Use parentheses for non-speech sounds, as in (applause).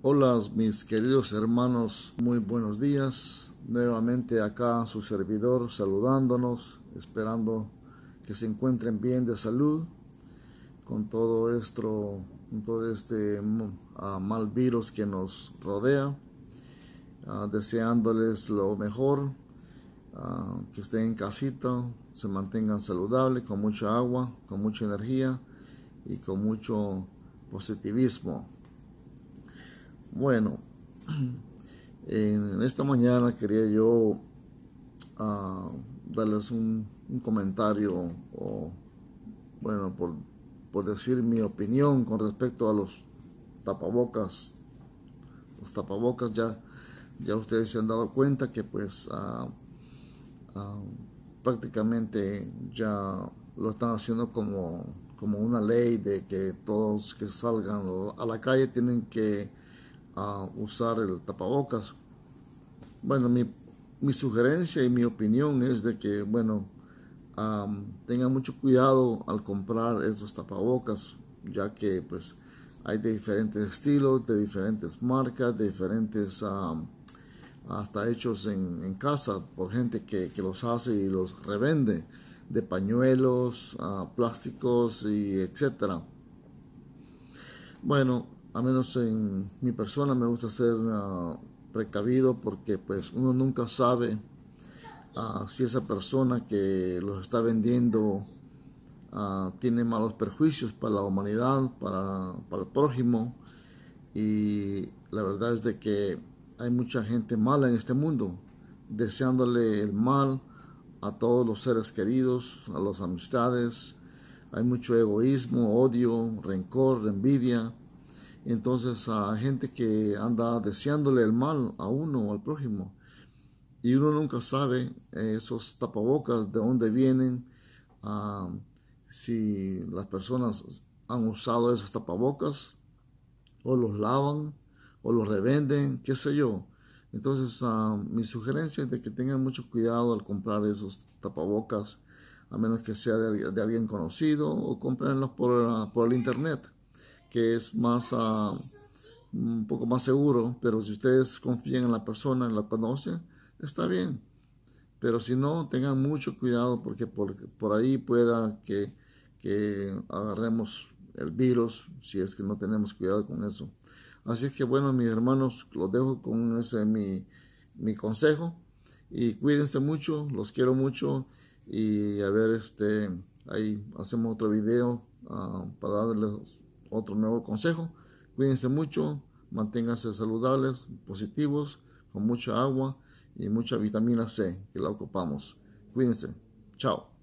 Hola mis queridos hermanos, muy buenos días. Nuevamente acá su servidor saludándonos, esperando que se encuentren bien de salud con todo esto, todo este mm, ah, mal virus que nos rodea. Ah, deseándoles lo mejor, ah, que estén en casita, se mantengan saludables, con mucha agua, con mucha energía y con mucho positivismo. Bueno, (clears throat) en esta mañana quería yo ah, darles un, comentario o, bueno, por, decir mi opinión con respecto a los tapabocas. Los tapabocas ya, ya ustedes se han dado cuenta que pues ah, ah, prácticamente ya lo están haciendo como, como una ley de que todos que salgan a la calle tienen que usar el tapabocas. Bueno, mi, mi sugerencia y mi opinión es de que, bueno, tengan mucho cuidado al comprar esos tapabocas, ya que pues hay de diferentes estilos, de diferentes marcas, de diferentes... hasta hechos en, en, casa por gente que, los hace y los revende de pañuelos, ah, plásticos y etcétera. Bueno, a menos en mi persona me gusta ser ah, precavido porque pues uno nunca sabe ah, si esa persona que los está vendiendo ah, tiene malos perjuicios para la humanidad, para, para, el prójimo y la verdad es de que hay mucha gente mala en este mundo deseándole el mal a todos los seres queridos, a las amistades, hay mucho egoísmo, odio, rencor, envidia, entonces a gente que anda deseándole el mal a uno o al prójimo. Y uno nunca sabe eh, esos tapabocas de dónde vienen, ah, si las personas han usado esos tapabocas o los lavan o los revenden, qué sé yo. Entonces ah, mi sugerencia es que tengan mucho cuidado al comprar esos tapabocas, a menos que sea de, alguien conocido o comprenlos por, ah, por el internet que es más, ah, un poco más seguro, pero si ustedes confían en la persona, la conocen, está bien. Pero si no, tengan mucho cuidado porque por, por ahí pueda que, agarremos el virus si es que no tenemos cuidado con eso. Así es que bueno, mis hermanos, los dejo con ese mi, mi consejo y cuídense mucho, los quiero mucho y a ver, este, ahí hacemos otro video ah, para darles otro nuevo consejo. Cuídense mucho, manténganse saludables, positivos, con mucha agua y mucha vitamina C que la ocupamos. Cuídense. Chao.